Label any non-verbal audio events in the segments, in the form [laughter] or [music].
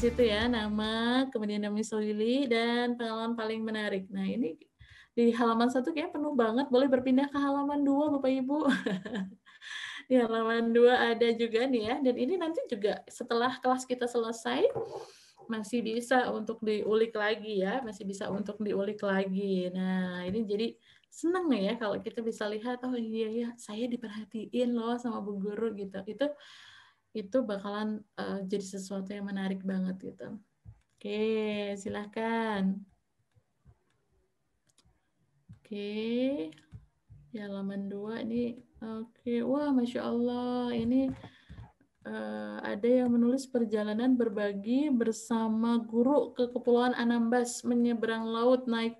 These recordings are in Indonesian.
situ ya nama, kemudian nama Solili dan pengalaman paling menarik. Nah ini di halaman satu kayak penuh banget. Boleh berpindah ke halaman dua, Bapak Ibu. [laughs] di halaman dua ada juga nih ya. Dan ini nanti juga setelah kelas kita selesai masih bisa untuk diulik lagi ya, masih bisa untuk diulik lagi. Nah ini jadi senang ya kalau kita bisa lihat oh iya ya saya diperhatiin loh sama bu guru gitu itu itu bakalan uh, jadi sesuatu yang menarik banget gitu. Oke, silahkan. Oke, ya laman dua ini. Oke, wah masya Allah ini uh, ada yang menulis perjalanan berbagi bersama guru ke Kepulauan Anambas menyeberang laut naik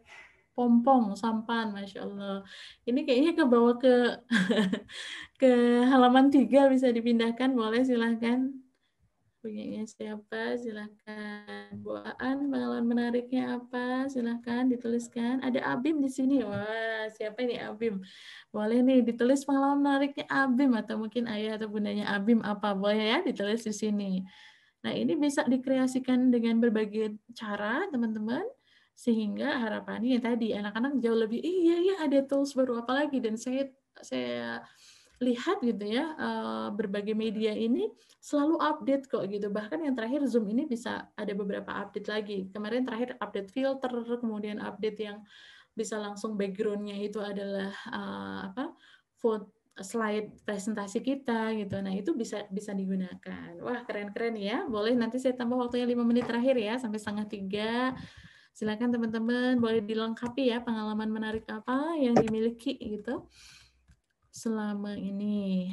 pompong, sampan, masya Allah. Ini kayaknya ke bawah ke [laughs] ke halaman tiga bisa dipindahkan, boleh silahkan. Punyanya siapa? Silahkan. buaan pengalaman menariknya apa? Silahkan dituliskan. Ada Abim di sini. Wah, siapa ini Abim? Boleh nih ditulis pengalaman menariknya Abim atau mungkin ayah atau bundanya Abim apa boleh ya ditulis di sini. Nah, ini bisa dikreasikan dengan berbagai cara, teman-teman sehingga harapannya ya tadi anak-anak jauh lebih iya ya ada tools baru apa lagi dan saya saya lihat gitu ya berbagai media ini selalu update kok gitu bahkan yang terakhir zoom ini bisa ada beberapa update lagi kemarin terakhir update filter kemudian update yang bisa langsung backgroundnya itu adalah apa slide presentasi kita gitu. Nah, itu bisa bisa digunakan. Wah, keren-keren ya. Boleh nanti saya tambah waktunya lima menit terakhir ya sampai setengah tiga Silakan teman-teman boleh dilengkapi ya pengalaman menarik apa yang dimiliki gitu selama ini.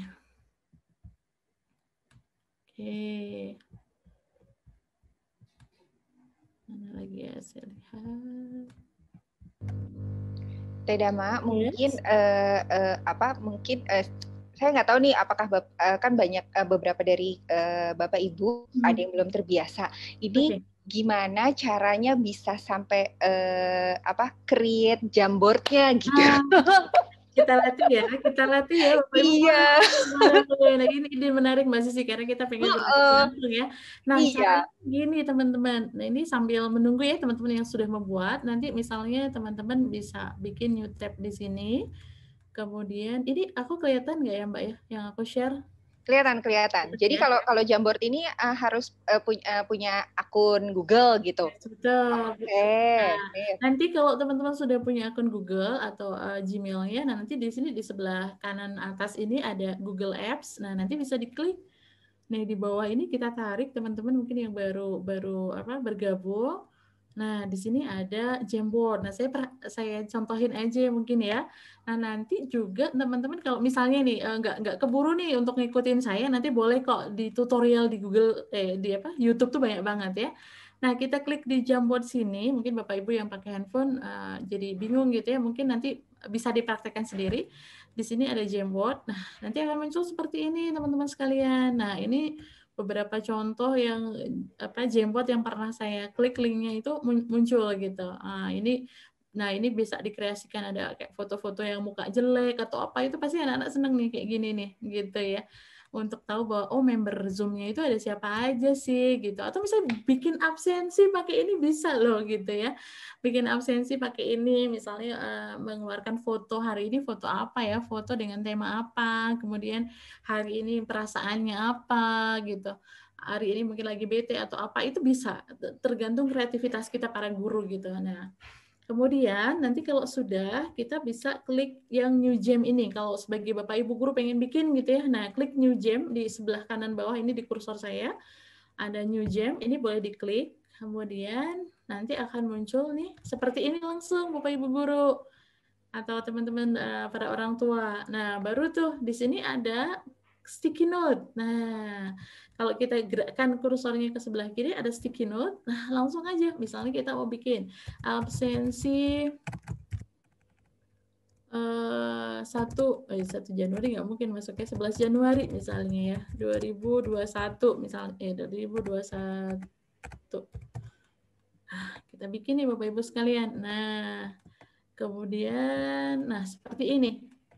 Oke. Mana lagi ya saya lihat. Tedama, yes. mungkin uh, uh, apa? Mungkin uh, saya nggak tahu nih apakah bap, kan banyak uh, beberapa dari uh, bapak ibu hmm. ada yang belum terbiasa. Ini okay gimana caranya bisa sampai eh, apa create jamboardnya gitu. Ah, kita latih ya, kita latih ya. Bapak [laughs] iya. Nah, ini ide menarik masih sih karena kita pengen uh, uh, ya. Nah, iya. gini teman-teman. Nah, ini sambil menunggu ya teman-teman yang sudah membuat. Nanti misalnya teman-teman bisa bikin new tab di sini. Kemudian ini aku kelihatan nggak ya Mbak ya yang aku share? kelihatan kelihatan jadi kalau kalau Jamboard ini uh, harus uh, eh, punya, uh, eh, punya akun Google gitu betul oke okay. nah, nanti kalau teman-teman sudah punya akun Google atau uh, Gmailnya nah nanti di sini di sebelah kanan atas ini ada Google Apps nah nanti bisa diklik Nah, di bawah ini kita tarik teman-teman mungkin yang baru baru apa bergabung Nah, di sini ada Jamboard. Nah, saya saya contohin aja mungkin ya. Nah, nanti juga teman-teman kalau misalnya nih eh, nggak nggak keburu nih untuk ngikutin saya, nanti boleh kok di tutorial di Google eh di apa? YouTube tuh banyak banget ya. Nah, kita klik di Jamboard sini, mungkin Bapak Ibu yang pakai handphone uh, jadi bingung gitu ya, mungkin nanti bisa dipraktekkan sendiri. Di sini ada Jamboard. Nah, nanti akan muncul seperti ini teman-teman sekalian. Nah, ini beberapa contoh yang apa jempot yang pernah saya klik linknya itu muncul gitu. Nah, ini nah ini bisa dikreasikan ada kayak foto-foto yang muka jelek atau apa itu pasti anak-anak seneng nih kayak gini nih gitu ya untuk tahu bahwa oh member zoomnya itu ada siapa aja sih gitu atau misalnya bikin absensi pakai ini bisa loh gitu ya bikin absensi pakai ini misalnya uh, mengeluarkan foto hari ini foto apa ya foto dengan tema apa kemudian hari ini perasaannya apa gitu hari ini mungkin lagi bete atau apa itu bisa tergantung kreativitas kita para guru gitu nah Kemudian nanti kalau sudah kita bisa klik yang new Jam ini. Kalau sebagai Bapak Ibu guru pengen bikin gitu ya. Nah, klik new Jam di sebelah kanan bawah ini di kursor saya. Ada new Jam ini boleh diklik. Kemudian nanti akan muncul nih seperti ini langsung Bapak Ibu guru atau teman-teman eh, para orang tua. Nah, baru tuh di sini ada sticky note. Nah, kalau kita gerakkan kursornya ke sebelah kiri, ada sticky note. [laughs] Nah, langsung aja. Misalnya kita mau bikin absensi eh, satu eh, satu Januari nggak mungkin masuknya 11 Januari misalnya ya 2021 misalnya eh 2021 kita bikin nih Bapak Ibu sekalian nah kemudian nah seperti ini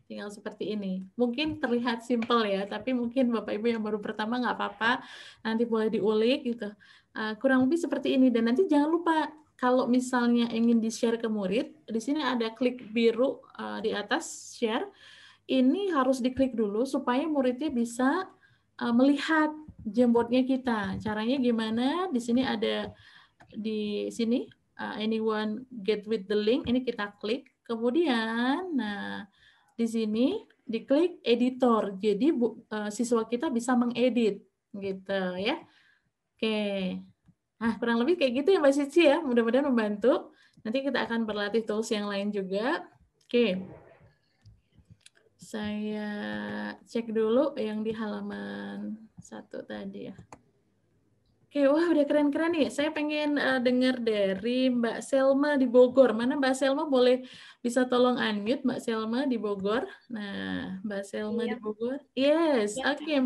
tinggal seperti ini. Mungkin terlihat simpel ya, tapi mungkin Bapak Ibu yang baru pertama nggak apa-apa, nanti boleh diulik gitu. Uh, kurang lebih seperti ini dan nanti jangan lupa kalau misalnya ingin di-share ke murid, di sini ada klik biru uh, di atas share. Ini harus diklik dulu supaya muridnya bisa uh, melihat jembotnya kita. Caranya gimana? Di sini ada di sini uh, anyone get with the link ini kita klik. Kemudian nah di sini diklik editor. Jadi bu, uh, siswa kita bisa mengedit gitu ya. Oke. Nah, kurang lebih kayak gitu ya Mbak Cici ya. Mudah-mudahan membantu. Nanti kita akan berlatih tools yang lain juga. Oke. Saya cek dulu yang di halaman satu tadi ya. Oke, wah udah keren-keren nih. Saya pengen uh, eh, dengar dari Mbak Selma di Bogor. Mana Mbak Selma boleh bisa tolong unmute Mbak Selma di Bogor? Nah, Mbak Selma iya. di Bogor. Yes, iya. oke. Okay.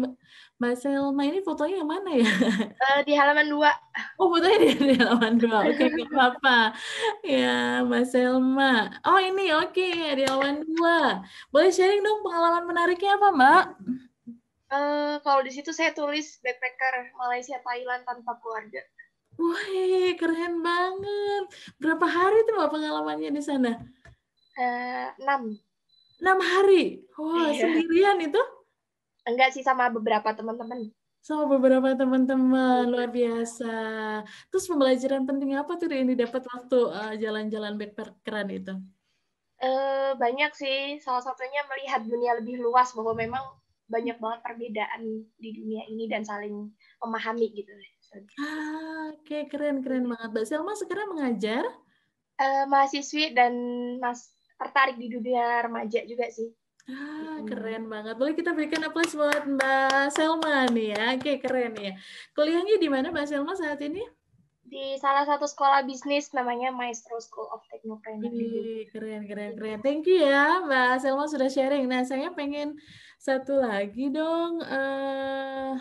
Mbak Selma ini fotonya yang mana ya? [laughs] Eh, di halaman dua. Oh, fotonya di, di halaman dua. Oke, okay, nggak apa-apa. Ya, Mbak Selma. Oh, ini oke okay, di halaman dua. Boleh sharing dong pengalaman menariknya apa, Mbak? Eh, kalau di situ saya tulis backpacker Malaysia Thailand tanpa keluarga. Wah, keren banget. Berapa hari tuh mbak pengalamannya di sana? Uh, enam. Enam hari. Wah, wow, iya. sendirian itu? Enggak sih sama beberapa teman-teman. Sama beberapa teman-teman luar biasa. Terus pembelajaran penting apa tuh ini dapat waktu jalan eh, jalan-jalan backpackeran itu? Uh, banyak sih. Salah satunya melihat dunia lebih luas bahwa memang banyak banget perbedaan di dunia ini dan saling memahami gitu. Ah, oke okay. keren keren banget. Mbak Selma sekarang mengajar uh, mahasiswi dan mas tertarik di dunia remaja juga sih. Ah, keren banget. Boleh kita berikan aplaus buat Mbak Selma nih ya. Oke, keren ya. Kuliahnya di mana Mbak Selma saat ini? di salah satu sekolah bisnis namanya Maestro School of Technopreneur. keren, keren, keren. Thank you ya Mbak Selma sudah sharing. Nah, saya pengen satu lagi dong uh,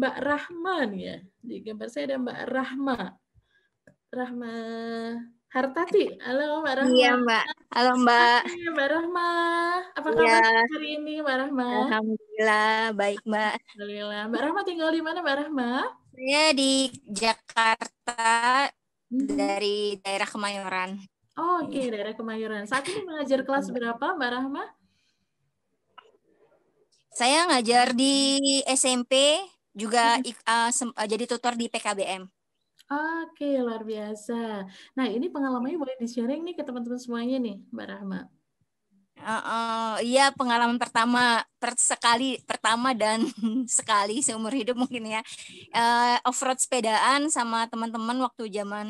Mbak Rahman ya. Di gambar saya ada Mbak Rahma. Rahma Hartati. Halo Mbak Rahma. Iya Mbak. Halo Mbak. Hai, Mbak Rahma. Apa iya. kabar ya. hari ini Mbak Rahma? Alhamdulillah baik Mbak. Alhamdulillah. Mbak Rahma tinggal di mana Mbak Rahma? Saya di Jakarta hmm. dari daerah Kemayoran. Oh, Oke, okay. daerah Kemayoran. Saat ini mengajar kelas hmm. berapa, Mbak Rahma? Saya ngajar di SMP, juga uh, jadi tutor di PKBM. Oke, luar biasa. Nah, ini pengalamannya boleh di-sharing nih ke teman-teman semuanya nih, Mbak Rahma. Uh, uh, iya pengalaman pertama per sekali pertama dan [laughs] sekali seumur hidup mungkin ya uh, eh, off road sepedaan sama teman-teman waktu zaman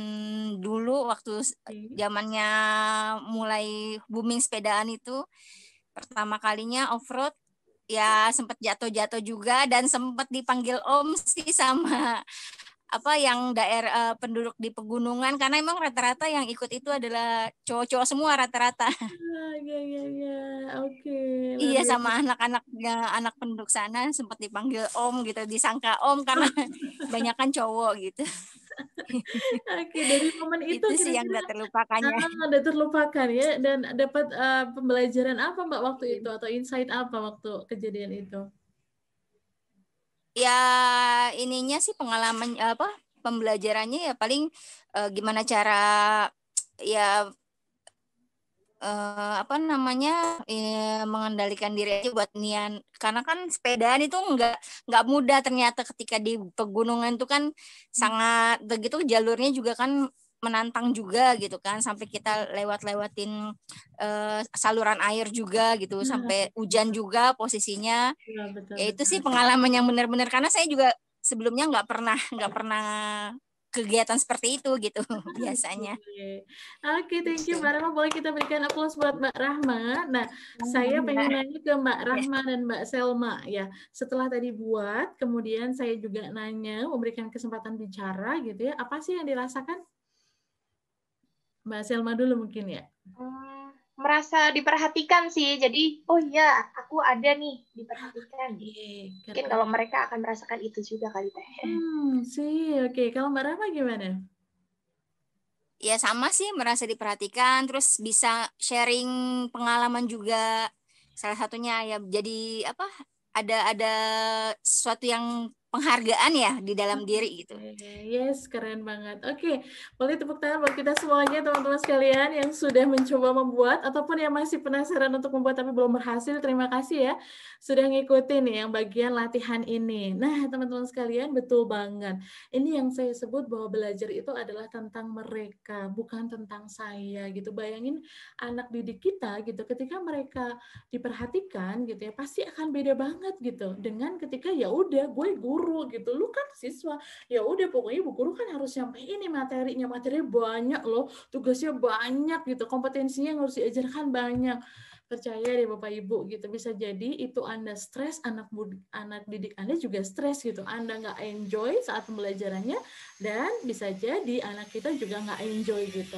dulu waktu zamannya mulai booming sepedaan itu pertama kalinya off road ya sempat jatuh-jatuh juga dan sempat dipanggil om sih sama apa yang daerah uh, penduduk di pegunungan karena emang rata-rata yang ikut itu adalah cowok-cowok semua rata-rata. Ah, iya iya iya. Oke. [laughs] Iya sama anak-anak anak penduduk sana sempat dipanggil Om gitu, disangka Om karena [laughs] banyak kan cowok gitu. [laughs] Oke, dari momen itu, itu sih yang tidak terlupakan ya. Tidak ah, terlupakan ya dan dapat uh, pembelajaran apa Mbak waktu itu iya. atau insight apa waktu kejadian itu? ya ininya sih pengalaman apa pembelajarannya ya paling uh, gimana cara ya uh, apa namanya ya, mengendalikan diri aja buat nian karena kan sepedaan itu nggak nggak mudah ternyata ketika di pegunungan itu kan hmm. sangat begitu jalurnya juga kan menantang juga gitu kan sampai kita lewat-lewatin uh, saluran air juga gitu hmm. sampai hujan juga posisinya ya, betul, ya itu sih pengalaman yang benar-benar karena saya juga sebelumnya nggak pernah nggak pernah kegiatan seperti itu gitu [laughs] [laughs] biasanya. Oke, okay, thank you gitu. Mbak Rahma. Boleh kita berikan aplaus buat Mbak Rahma. Nah, hmm, saya iya. pengen nanya ke Mbak Rahma dan Mbak Selma ya. Setelah tadi buat, kemudian saya juga nanya, memberikan kesempatan bicara gitu ya. Apa sih yang dirasakan Mbak Selma dulu mungkin ya. Hmm, merasa diperhatikan sih. Jadi, oh iya, aku ada nih diperhatikan. Okay, mungkin kalau mereka akan merasakan itu juga kali teh. Hmm, sih. Oke, okay. kalau Mbak Rama gimana? Ya sama sih merasa diperhatikan, terus bisa sharing pengalaman juga. Salah satunya ya jadi apa? Ada ada sesuatu yang penghargaan ya di dalam diri gitu. Yes, keren banget. Oke, boleh tepuk tangan buat kita semuanya teman-teman sekalian yang sudah mencoba membuat ataupun yang masih penasaran untuk membuat tapi belum berhasil. Terima kasih ya sudah ngikutin yang bagian latihan ini. Nah, teman-teman sekalian betul banget. Ini yang saya sebut bahwa belajar itu adalah tentang mereka, bukan tentang saya gitu. Bayangin anak didik kita gitu ketika mereka diperhatikan gitu ya pasti akan beda banget gitu dengan ketika ya udah gue guru guru gitu lu kan siswa ya udah pokoknya ibu guru kan harus sampai ini materinya materi banyak loh tugasnya banyak gitu kompetensinya yang harus diajarkan banyak percaya deh bapak ibu gitu bisa jadi itu anda stres anak anak didik anda juga stres gitu anda nggak enjoy saat pembelajarannya dan bisa jadi anak kita juga nggak enjoy gitu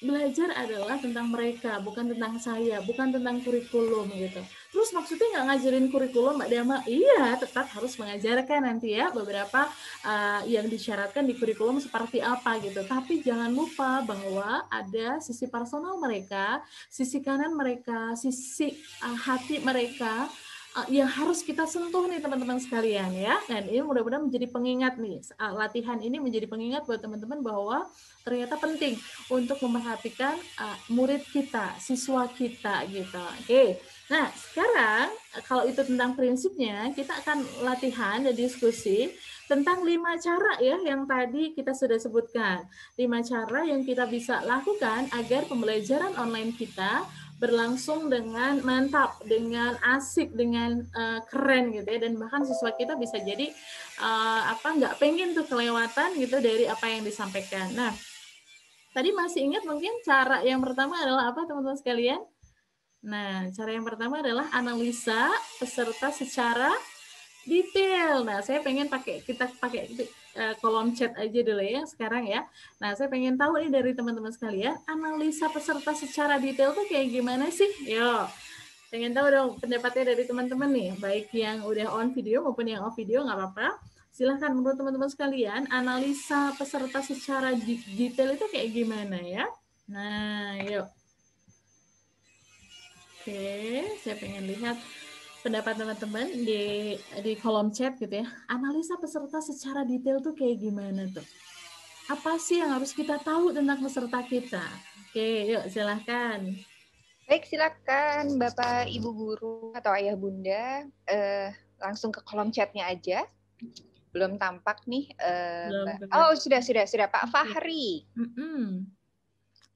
belajar adalah tentang mereka, bukan tentang saya, bukan tentang kurikulum gitu. Terus maksudnya nggak ngajarin kurikulum Mbak Dama? Iya, tetap harus mengajarkan nanti ya beberapa uh, yang disyaratkan di kurikulum seperti apa gitu. Tapi jangan lupa bahwa ada sisi personal mereka, sisi kanan mereka, sisi uh, hati mereka, Ah, yang harus kita sentuh nih teman-teman sekalian ya. Dan ini mudah-mudahan menjadi pengingat nih. Ah, latihan ini menjadi pengingat buat teman-teman bahwa ternyata penting untuk memperhatikan ah, murid kita, siswa kita gitu. Oke. Nah, sekarang kalau itu tentang prinsipnya, kita akan latihan dan diskusi tentang lima cara ya yang tadi kita sudah sebutkan. Lima cara yang kita bisa lakukan agar pembelajaran online kita berlangsung dengan mantap, dengan asik, dengan uh, keren gitu ya. Dan bahkan siswa kita bisa jadi uh, apa nggak pengen tuh kelewatan gitu dari apa yang disampaikan. Nah, tadi masih ingat mungkin cara yang pertama adalah apa teman-teman sekalian? Nah, cara yang pertama adalah analisa peserta secara detail. Nah, saya pengen pakai kita pakai Eh, kolom chat aja dulu ya sekarang ya. Nah, saya pengen tahu nih dari teman-teman sekalian, analisa peserta secara detail tuh kayak gimana sih? Yo, pengen tahu dong pendapatnya dari teman-teman nih, baik yang udah on video maupun yang off video nggak apa-apa. Silahkan menurut teman-teman sekalian, analisa peserta secara detail itu kayak gimana ya? Nah, yuk. Oke, saya pengen lihat pendapat teman-teman di di kolom chat gitu ya. Analisa peserta secara detail tuh kayak gimana tuh? Apa sih yang harus kita tahu tentang peserta kita? Oke, yuk silahkan. Baik, silakan Bapak Ibu guru atau Ayah Bunda eh, langsung ke kolom chatnya aja. Belum tampak nih. Eh, Belum, oh, sudah sudah sudah Pak Fahri. Mm -mm.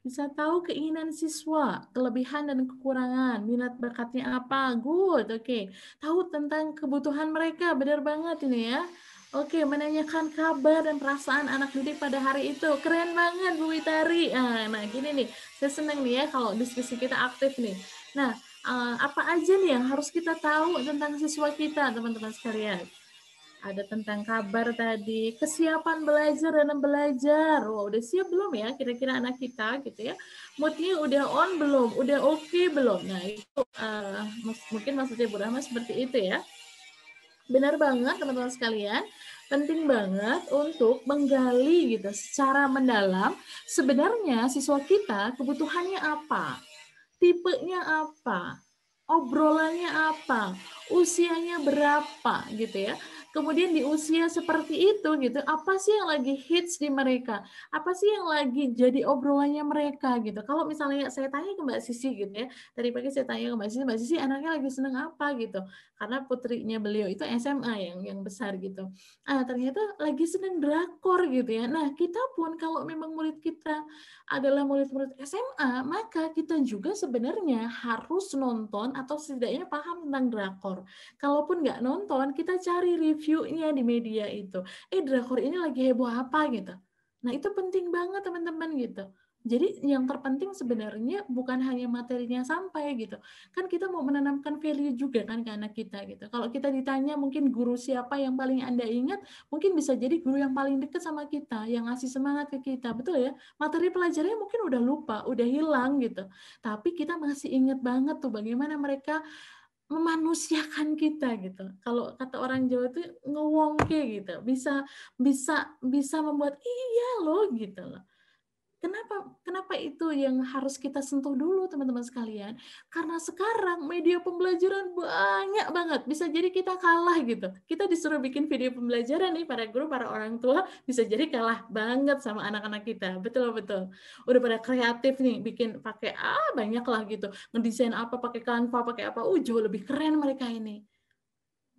Bisa tahu keinginan siswa, kelebihan dan kekurangan, minat bakatnya apa. Good, oke. Okay. Tahu tentang kebutuhan mereka, benar banget ini ya. Oke, okay, menanyakan kabar dan perasaan anak didik pada hari itu. Keren banget, Bu Witari. Ah, nah, gini nih, saya senang nih ya kalau diskusi kita aktif nih. Nah, eh, apa aja nih yang harus kita tahu tentang siswa kita, teman-teman sekalian? ada tentang kabar tadi, kesiapan belajar dan belajar. Wah, wow, udah siap belum ya kira-kira anak kita gitu ya. Moodnya udah on belum? Udah oke okay belum? Nah, itu uh, mungkin maksudnya Bu Rahma seperti itu ya. Benar banget teman-teman sekalian penting banget untuk menggali gitu secara mendalam sebenarnya siswa kita kebutuhannya apa, tipenya apa, obrolannya apa, usianya berapa gitu ya kemudian di usia seperti itu gitu apa sih yang lagi hits di mereka apa sih yang lagi jadi obrolannya mereka gitu kalau misalnya saya tanya ke mbak Sisi gitu ya tadi pagi saya tanya ke mbak Sisi mbak Sisi anaknya lagi seneng apa gitu karena putrinya beliau itu SMA yang yang besar gitu ah ternyata lagi seneng drakor gitu ya nah kita pun kalau memang murid kita adalah murid-murid SMA maka kita juga sebenarnya harus nonton atau setidaknya paham tentang drakor kalaupun nggak nonton kita cari review reviewnya di media itu. Eh drakor ini lagi heboh apa gitu. Nah itu penting banget teman-teman gitu. Jadi yang terpenting sebenarnya bukan hanya materinya sampai gitu. Kan kita mau menanamkan value juga kan ke anak kita gitu. Kalau kita ditanya mungkin guru siapa yang paling Anda ingat, mungkin bisa jadi guru yang paling dekat sama kita, yang ngasih semangat ke kita, betul ya? Materi pelajarannya mungkin udah lupa, udah hilang gitu. Tapi kita masih ingat banget tuh bagaimana mereka memanusiakan kita gitu. Kalau kata orang Jawa itu ngewongke gitu, bisa bisa bisa membuat iya loh gitu loh. Kenapa kenapa itu yang harus kita sentuh dulu teman-teman sekalian? Karena sekarang media pembelajaran banyak banget. Bisa jadi kita kalah gitu. Kita disuruh bikin video pembelajaran nih para guru, para orang tua bisa jadi kalah banget sama anak-anak kita. Betul betul. Udah pada kreatif nih bikin pakai ah banyak lah gitu. Ngedesain apa pakai Canva, pakai apa. Uh, jauh lebih keren mereka ini.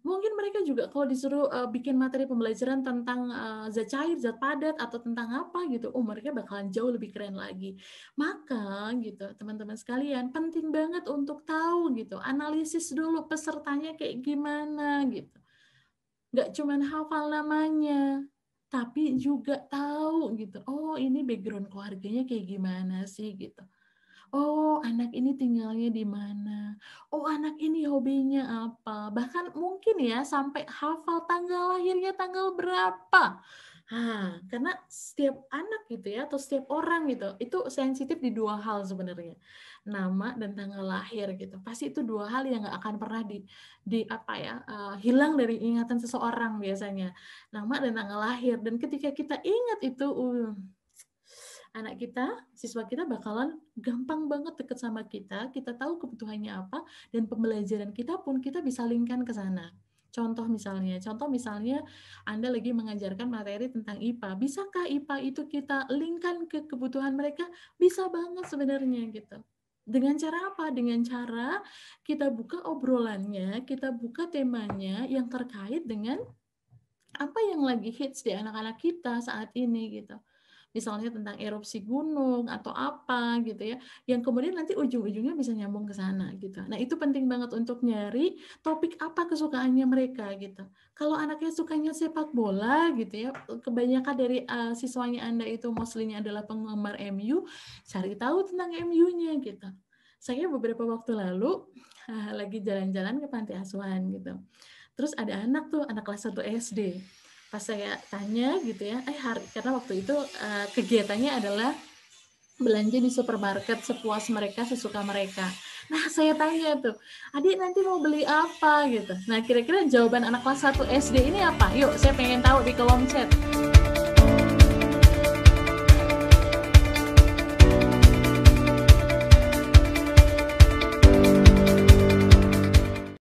Mungkin mereka juga kalau disuruh uh, bikin materi pembelajaran tentang uh, zat cair, zat padat atau tentang apa gitu, oh mereka bakalan jauh lebih keren lagi. Maka gitu, teman-teman sekalian, penting banget untuk tahu gitu, analisis dulu pesertanya kayak gimana gitu. Nggak cuman hafal namanya, tapi juga tahu gitu. Oh, ini background keluarganya kayak gimana sih gitu Oh, anak ini tinggalnya di mana? Oh, anak ini hobinya apa? Bahkan mungkin ya sampai hafal tanggal lahirnya tanggal berapa. Ha, nah, karena setiap anak gitu ya atau setiap orang gitu, itu sensitif di dua hal sebenarnya. Nama dan tanggal lahir gitu. Pasti itu dua hal yang nggak akan pernah di di apa ya, uh, hilang dari ingatan seseorang biasanya. Nama dan tanggal lahir dan ketika kita ingat itu uh, anak kita, siswa kita bakalan gampang banget deket sama kita, kita tahu kebutuhannya apa, dan pembelajaran kita pun kita bisa linkkan ke sana. Contoh misalnya, contoh misalnya Anda lagi mengajarkan materi tentang IPA. Bisakah IPA itu kita linkkan ke kebutuhan mereka? Bisa banget sebenarnya gitu. Dengan cara apa? Dengan cara kita buka obrolannya, kita buka temanya yang terkait dengan apa yang lagi hits di anak-anak kita saat ini gitu misalnya tentang erupsi gunung atau apa gitu ya, yang kemudian nanti ujung-ujungnya bisa nyambung ke sana gitu. Nah itu penting banget untuk nyari topik apa kesukaannya mereka gitu. Kalau anaknya sukanya sepak bola gitu ya, kebanyakan dari uh, siswanya anda itu mostly adalah penggemar MU, cari tahu tentang MU-nya gitu. Saya beberapa waktu lalu [laughs] lagi jalan-jalan ke panti asuhan gitu. Terus ada anak tuh, anak kelas 1 SD pas saya tanya gitu ya eh hari karena waktu itu uh, kegiatannya adalah belanja di supermarket sepuas mereka sesuka mereka. Nah saya tanya tuh, adik nanti mau beli apa gitu. Nah kira-kira jawaban anak kelas 1 SD ini apa? Yuk saya pengen tahu di kolom chat.